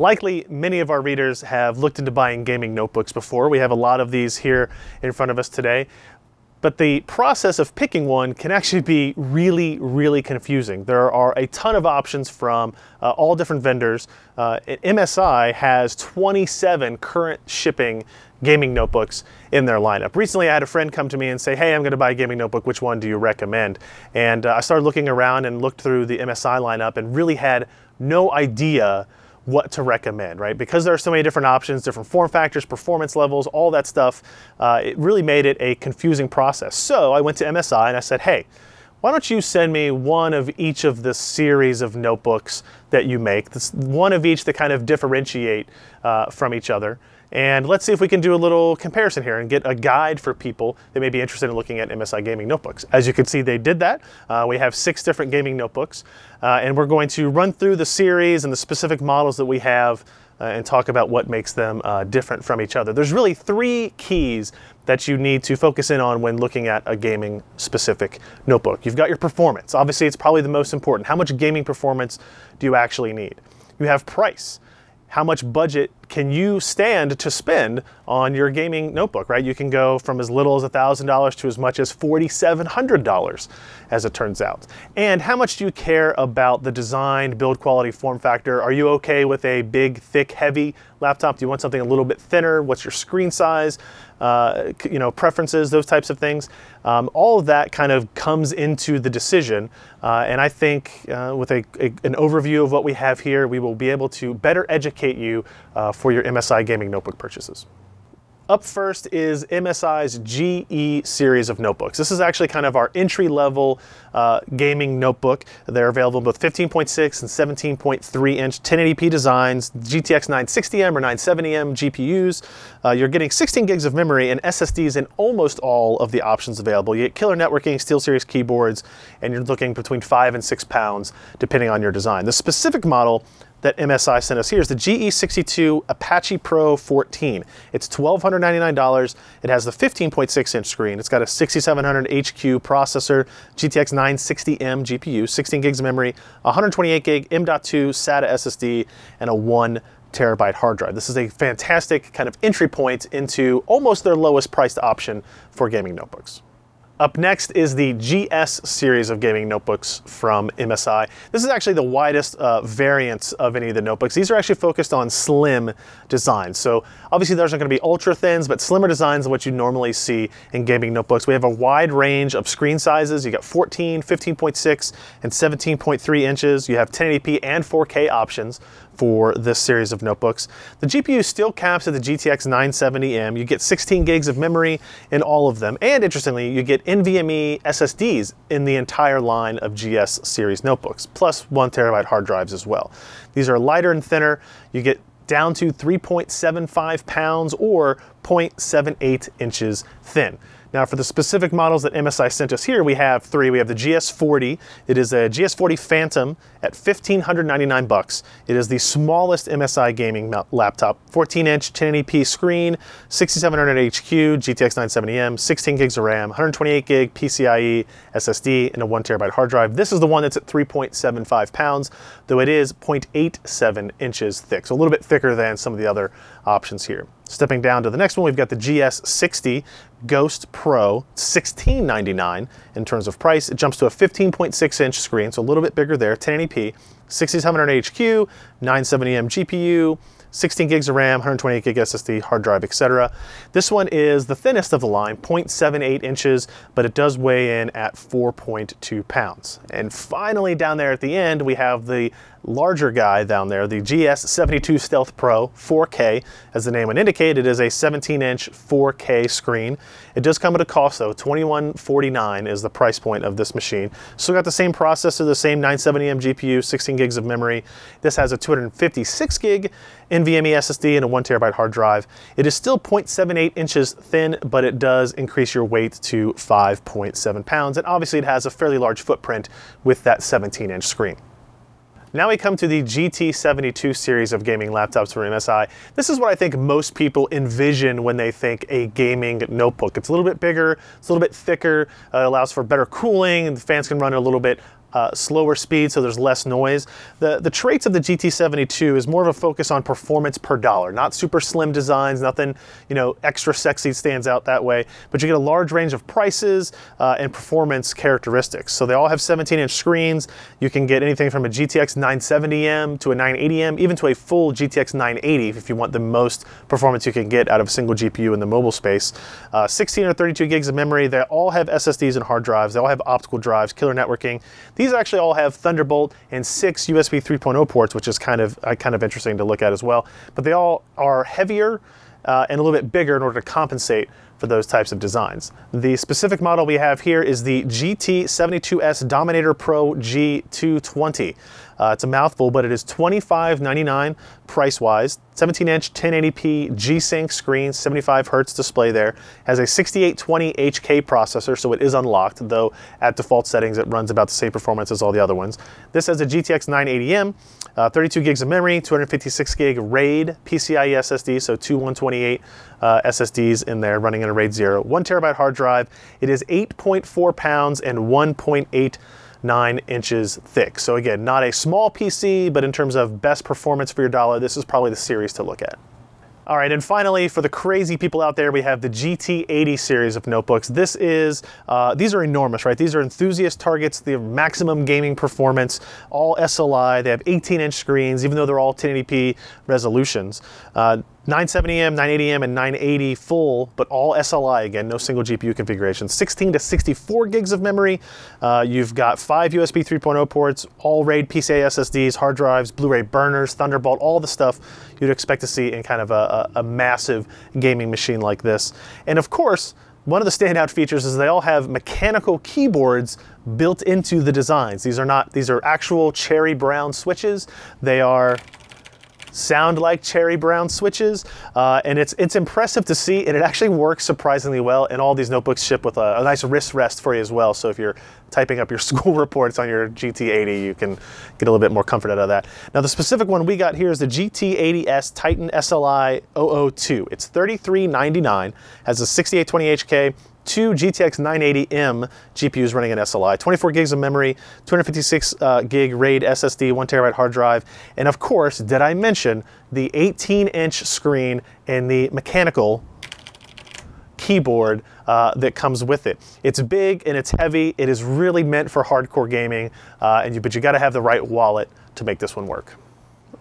Likely, many of our readers have looked into buying gaming notebooks before. We have a lot of these here in front of us today. But the process of picking one can actually be really, really confusing. There are a ton of options from uh, all different vendors. Uh, MSI has 27 current shipping gaming notebooks in their lineup. Recently, I had a friend come to me and say, hey, I'm gonna buy a gaming notebook, which one do you recommend? And uh, I started looking around and looked through the MSI lineup and really had no idea what to recommend, right? Because there are so many different options, different form factors, performance levels, all that stuff, uh, it really made it a confusing process. So I went to MSI and I said, hey, why don't you send me one of each of the series of notebooks that you make, this, one of each that kind of differentiate uh, from each other. And let's see if we can do a little comparison here and get a guide for people that may be interested in looking at MSI gaming notebooks. As you can see, they did that. Uh, we have six different gaming notebooks, uh, and we're going to run through the series and the specific models that we have uh, and talk about what makes them uh, different from each other. There's really three keys that you need to focus in on when looking at a gaming specific notebook. You've got your performance. Obviously, it's probably the most important. How much gaming performance do you actually need? You have price how much budget can you stand to spend on your gaming notebook, right? You can go from as little as $1,000 to as much as $4,700, as it turns out. And how much do you care about the design, build quality, form factor? Are you okay with a big, thick, heavy laptop? Do you want something a little bit thinner? What's your screen size? uh, you know, preferences, those types of things. Um, all of that kind of comes into the decision. Uh, and I think uh, with a, a, an overview of what we have here, we will be able to better educate you uh, for your MSI gaming notebook purchases. Up first is MSI's GE series of notebooks. This is actually kind of our entry level uh, gaming notebook. They're available in both 15.6 and 17.3 inch 1080p designs, GTX 960M or 970M GPUs. Uh, you're getting 16 gigs of memory and SSDs in almost all of the options available. You get killer networking, SteelSeries keyboards, and you're looking between five and six pounds depending on your design. The specific model that MSI sent us here is the GE62 Apache Pro 14. It's $1,299. It has the 15.6 inch screen. It's got a 6700 HQ processor, GTX 960M GPU, 16 gigs of memory, 128 gig M.2 SATA SSD, and a one terabyte hard drive. This is a fantastic kind of entry point into almost their lowest priced option for gaming notebooks. Up next is the GS series of gaming notebooks from MSI. This is actually the widest uh, variants of any of the notebooks. These are actually focused on slim designs. So obviously those aren't gonna be ultra thins, but slimmer designs than what you normally see in gaming notebooks. We have a wide range of screen sizes. You got 14, 15.6, and 17.3 inches. You have 1080p and 4K options for this series of notebooks. The GPU still caps at the GTX 970M. You get 16 gigs of memory in all of them. And interestingly, you get NVMe SSDs in the entire line of GS series notebooks, plus one terabyte hard drives as well. These are lighter and thinner. You get down to 3.75 pounds or 0.78 inches thin. Now for the specific models that MSI sent us here, we have three. We have the GS40. It is a GS40 Phantom at 1599 bucks. It is the smallest MSI gaming laptop, 14 inch 1080p screen, 6700 HQ, GTX 970M, 16 gigs of RAM, 128 gig PCIe SSD, and a one terabyte hard drive. This is the one that's at 3.75 pounds, though it is 0.87 inches thick. So a little bit thicker than some of the other options here. Stepping down to the next one, we've got the GS60 Ghost Pro, $16.99 in terms of price. It jumps to a 15.6 inch screen, so a little bit bigger there, 1080p, 6700 HQ, 970M GPU, 16 gigs of RAM, 128 gig SSD, hard drive, etc. This one is the thinnest of the line, 0.78 inches, but it does weigh in at 4.2 pounds. And finally, down there at the end, we have the larger guy down there, the GS72 Stealth Pro 4K. As the name would indicate, it is a 17-inch 4K screen. It does come at a cost though, $21.49 is the price point of this machine. Still got the same processor, the same 970M GPU, 16 gigs of memory. This has a 256 gig NVMe SSD and a one terabyte hard drive. It is still 0.78 inches thin, but it does increase your weight to 5.7 pounds. And obviously it has a fairly large footprint with that 17 inch screen. Now we come to the GT72 series of gaming laptops from MSI. This is what I think most people envision when they think a gaming notebook. It's a little bit bigger, it's a little bit thicker, uh, allows for better cooling, the fans can run a little bit uh, slower speed, so there's less noise. The, the traits of the GT72 is more of a focus on performance per dollar, not super slim designs, nothing, you know, extra sexy stands out that way, but you get a large range of prices uh, and performance characteristics. So they all have 17 inch screens. You can get anything from a GTX 970M to a 980M, even to a full GTX 980 if you want the most performance you can get out of a single GPU in the mobile space. Uh, 16 or 32 gigs of memory, they all have SSDs and hard drives. They all have optical drives, killer networking. These these actually all have Thunderbolt and six USB 3.0 ports, which is kind of, uh, kind of interesting to look at as well. But they all are heavier uh, and a little bit bigger in order to compensate for those types of designs. The specific model we have here is the GT72S Dominator Pro G220. Uh, it's a mouthful, but it is $25.99 price-wise. 17-inch 1080p G-Sync screen, 75 hertz display there. Has a 6820 HK processor, so it is unlocked, though at default settings it runs about the same performance as all the other ones. This has a GTX 980M, uh, 32 gigs of memory, 256 gig RAID PCIe SSD, so two 128 uh, SSDs in there running in a RAID 0. One terabyte hard drive. It is 8.4 pounds and 1.8 nine inches thick. So again, not a small PC, but in terms of best performance for your dollar, this is probably the series to look at. All right, and finally, for the crazy people out there, we have the GT80 series of notebooks. This is, uh, these are enormous, right? These are enthusiast targets, the maximum gaming performance, all SLI. They have 18 inch screens, even though they're all 1080p resolutions. Uh, 970M, 980M, and 980 full, but all SLI again, no single GPU configuration. 16 to 64 gigs of memory. Uh, you've got five USB 3.0 ports, all RAID PCIe SSDs, hard drives, Blu-ray burners, Thunderbolt, all the stuff you'd expect to see in kind of a, a, a massive gaming machine like this. And of course, one of the standout features is they all have mechanical keyboards built into the designs. These are not, these are actual cherry brown switches. They are sound like cherry brown switches, uh, and it's it's impressive to see, and it actually works surprisingly well. And all these notebooks ship with a, a nice wrist rest for you as well. So if you're typing up your school reports on your GT80, you can get a little bit more comfort out of that. Now the specific one we got here is the GT80S Titan SLI 002. It's 33.99. dollars has a 6820HK, two GTX 980M GPUs running an SLI, 24 gigs of memory, 256 uh, gig RAID SSD, one terabyte hard drive, and of course, did I mention the 18 inch screen and the mechanical keyboard uh, that comes with it. It's big and it's heavy. It is really meant for hardcore gaming, uh, and you, but you gotta have the right wallet to make this one work.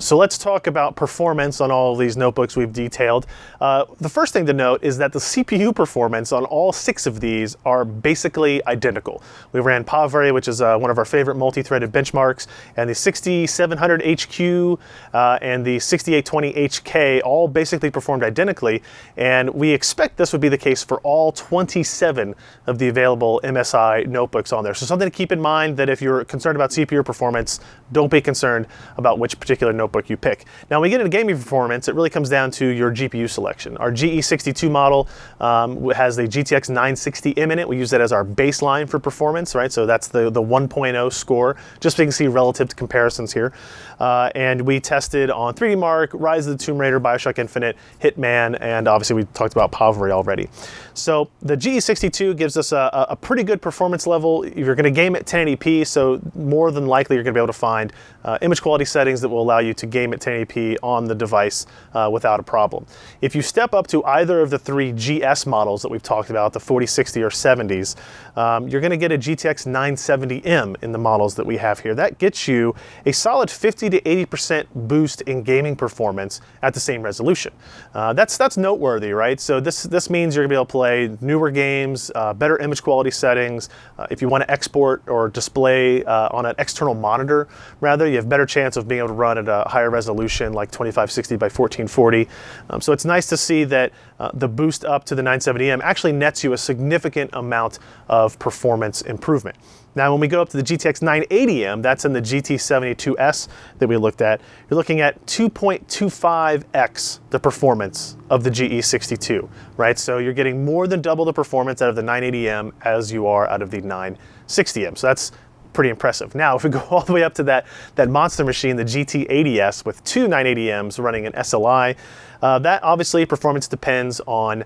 So let's talk about performance on all of these notebooks we've detailed. Uh, the first thing to note is that the CPU performance on all six of these are basically identical. We ran Pavre, which is uh, one of our favorite multi-threaded benchmarks, and the 6700 HQ uh, and the 6820 HK all basically performed identically, and we expect this would be the case for all 27 of the available MSI notebooks on there. So something to keep in mind that if you're concerned about CPU performance, don't be concerned about which particular notebook notebook you pick. Now, when we get into gaming performance, it really comes down to your GPU selection. Our GE62 model um, has the GTX 960M in it. We use that as our baseline for performance, right? So that's the, the 1.0 score, just so you can see relative to comparisons here. Uh, and we tested on 3D Mark, Rise of the Tomb Raider, Bioshock Infinite, Hitman, and obviously we talked about Pavari already. So the GE62 gives us a, a pretty good performance level. You're going to game at 1080p, so more than likely you're going to be able to find uh, image quality settings that will allow you to game at 1080p on the device uh, without a problem. If you step up to either of the three GS models that we've talked about, the 4060 or 70s, um, you're going to get a GTX 970M in the models that we have here. That gets you a solid 50 to 80% boost in gaming performance at the same resolution. Uh, that's that's noteworthy, right? So this this means you're gonna be able to play newer games, uh, better image quality settings. Uh, if you want to export or display uh, on an external monitor, rather, you have better chance of being able to run at a higher resolution like 2560 by 1440. Um, so it's nice to see that uh, the boost up to the 970M actually nets you a significant amount of performance improvement. Now, when we go up to the GTX 980M, that's in the GT72S that we looked at, you're looking at 2.25x the performance of the GE62, right? So you're getting more than double the performance out of the 980M as you are out of the 960M. So that's pretty impressive. Now, if we go all the way up to that, that monster machine, the GT80S with two 980Ms running an SLI, uh, that obviously performance depends on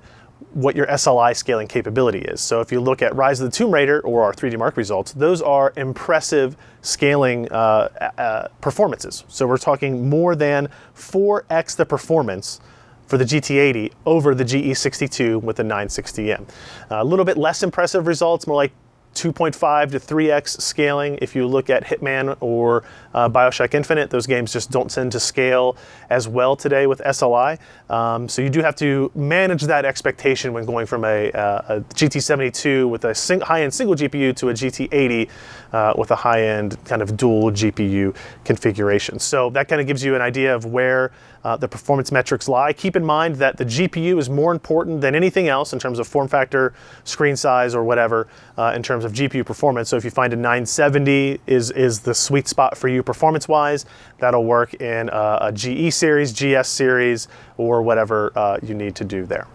what your SLI scaling capability is. So if you look at Rise of the Tomb Raider or our 3D Mark results, those are impressive scaling uh, uh, performances. So we're talking more than 4x the performance for the GT80 over the GE62 with the 960M. Uh, a little bit less impressive results, more like 2.5 to 3x scaling. If you look at Hitman or uh, Bioshock Infinite, those games just don't tend to scale as well today with SLI. Um, so you do have to manage that expectation when going from a, uh, a GT72 with a sing high-end single GPU to a GT80 uh, with a high-end kind of dual GPU configuration. So that kind of gives you an idea of where uh, the performance metrics lie. Keep in mind that the GPU is more important than anything else in terms of form factor, screen size, or whatever, uh, in terms terms of GPU performance. So if you find a 970 is, is the sweet spot for you performance-wise, that'll work in uh, a, a, GE series, GS series, or whatever uh, you need to do there.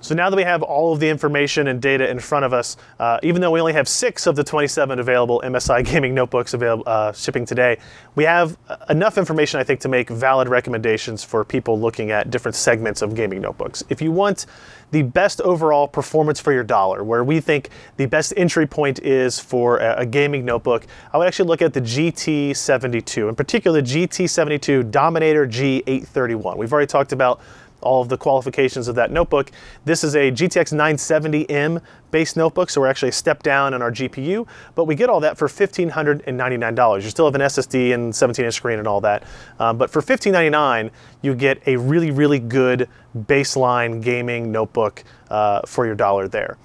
So now that we have all of the information and data in front of us, uh, even though we only have six of the 27 available MSI gaming notebooks available, uh, shipping today, we have uh, enough information, I think, to make valid recommendations for people looking at different segments of gaming notebooks. If you want the best overall performance for your dollar, where we think the best entry point is for a, a gaming notebook, I would actually look at the GT72, in particular the GT72 Dominator G831. We've already talked about all of the qualifications of that notebook. This is a GTX 970M base notebook, so we're actually a step down on our GPU, but we get all that for $1,599. You still have an SSD and 17-inch screen and all that, um, but for $1,599, you get a really, really good baseline gaming notebook uh, for your dollar there.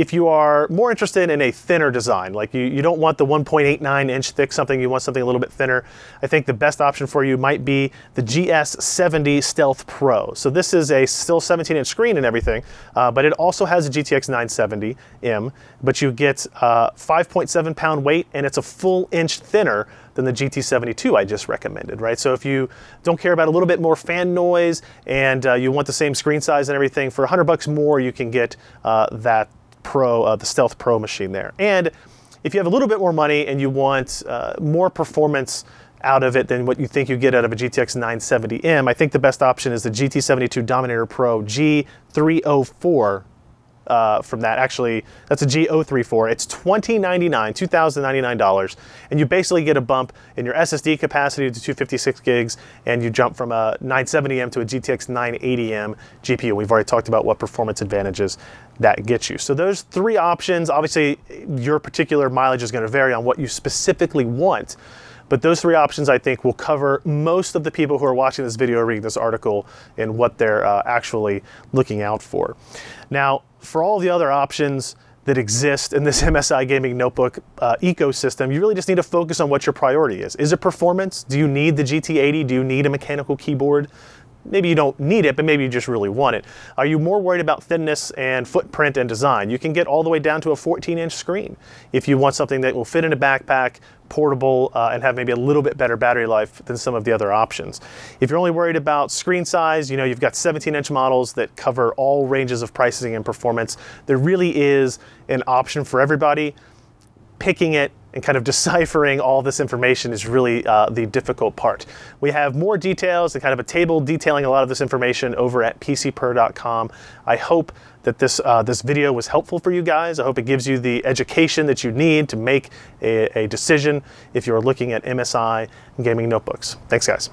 If you are more interested in a thinner design, like you, you don't want the 1.89 inch thick something, you want something a little bit thinner, I think the best option for you might be the GS70 Stealth Pro. So this is a still 17 inch screen and everything, uh, but it also has a GTX 970M, but you get uh, 5.7 pound weight and it's a full inch thinner than the GT72 I just recommended, right? So if you don't care about a little bit more fan noise and uh, you want the same screen size and everything, for 100 bucks more, you can get uh, that Pro, uh, the Stealth Pro machine there. And if you have a little bit more money and you want uh, more performance out of it than what you think you get out of a GTX 970M, I think the best option is the GT72 Dominator Pro G304 uh, from that. Actually, that's a G034. its twenty ninety nine, dollars $20.99, $2,099, and you basically get a bump in your SSD capacity to 256 gigs, and you jump from a 970M to a GTX 980M GPU. We've already talked about what performance advantages that gets you. So those three options, obviously your particular mileage is gonna vary on what you specifically want. But those three options, I think, will cover most of the people who are watching this video or reading this article and what they're uh, actually looking out for. Now, for all the other options, that exist in this MSI gaming notebook uh, ecosystem, you really just need to focus on what your priority is. Is it performance? Do you need the GT80? Do you need a mechanical keyboard? maybe you don't need it, but maybe you just really want it. Are you more worried about thinness and footprint and design? You can get all the way down to a 14 inch screen if you want something that will fit in a backpack, portable, uh, and have maybe a little bit better battery life than some of the other options. If you're only worried about screen size, you know, you've got 17 inch models that cover all ranges of pricing and performance. There really is an option for everybody. Picking it and kind of deciphering all this information is really uh, the difficult part. We have more details and kind of a table detailing a lot of this information over at pcper.com. I hope that this, uh, this video was helpful for you guys. I hope it gives you the education that you need to make a, a decision if you're looking at MSI gaming notebooks. Thanks guys.